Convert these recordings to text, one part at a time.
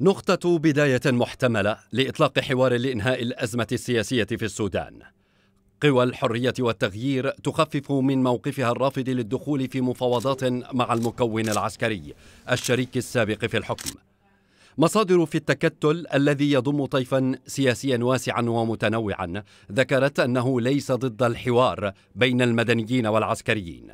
نقطة بداية محتملة لإطلاق حوار لإنهاء الأزمة السياسية في السودان. قوى الحرية والتغيير تخفف من موقفها الرافض للدخول في مفاوضات مع المكون العسكري الشريك السابق في الحكم. مصادر في التكتل الذي يضم طيفا سياسيا واسعا ومتنوعا ذكرت أنه ليس ضد الحوار بين المدنيين والعسكريين.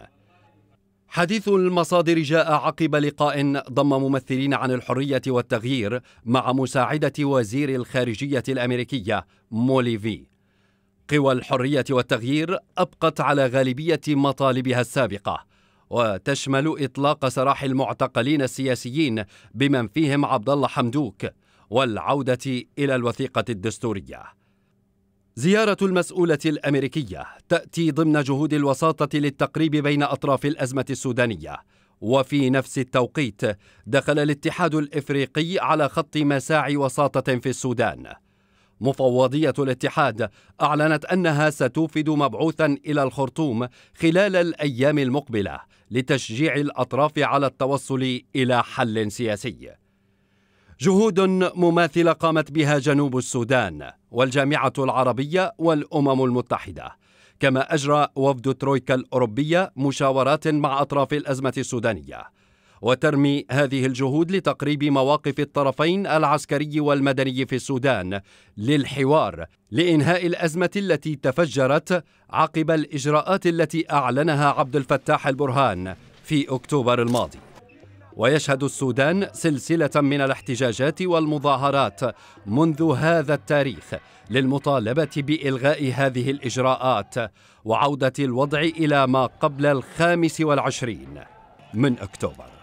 حديث المصادر جاء عقب لقاء ضم ممثلين عن الحرية والتغيير مع مساعدة وزير الخارجية الأمريكية موليفي قوى الحرية والتغيير أبقت على غالبية مطالبها السابقة وتشمل إطلاق سراح المعتقلين السياسيين بمن فيهم عبد الله حمدوك والعودة إلى الوثيقة الدستورية زيارة المسؤولة الأمريكية تأتي ضمن جهود الوساطة للتقريب بين أطراف الأزمة السودانية وفي نفس التوقيت دخل الاتحاد الإفريقي على خط مساعي وساطة في السودان مفوضية الاتحاد أعلنت أنها ستوفد مبعوثا إلى الخرطوم خلال الأيام المقبلة لتشجيع الأطراف على التوصل إلى حل سياسي جهود مماثله قامت بها جنوب السودان والجامعه العربيه والامم المتحده كما اجرى وفد ترويكا الاوروبيه مشاورات مع اطراف الازمه السودانيه وترمي هذه الجهود لتقريب مواقف الطرفين العسكري والمدني في السودان للحوار لانهاء الازمه التي تفجرت عقب الاجراءات التي اعلنها عبد الفتاح البرهان في اكتوبر الماضي ويشهد السودان سلسلة من الاحتجاجات والمظاهرات منذ هذا التاريخ للمطالبة بإلغاء هذه الإجراءات وعودة الوضع إلى ما قبل الخامس والعشرين من أكتوبر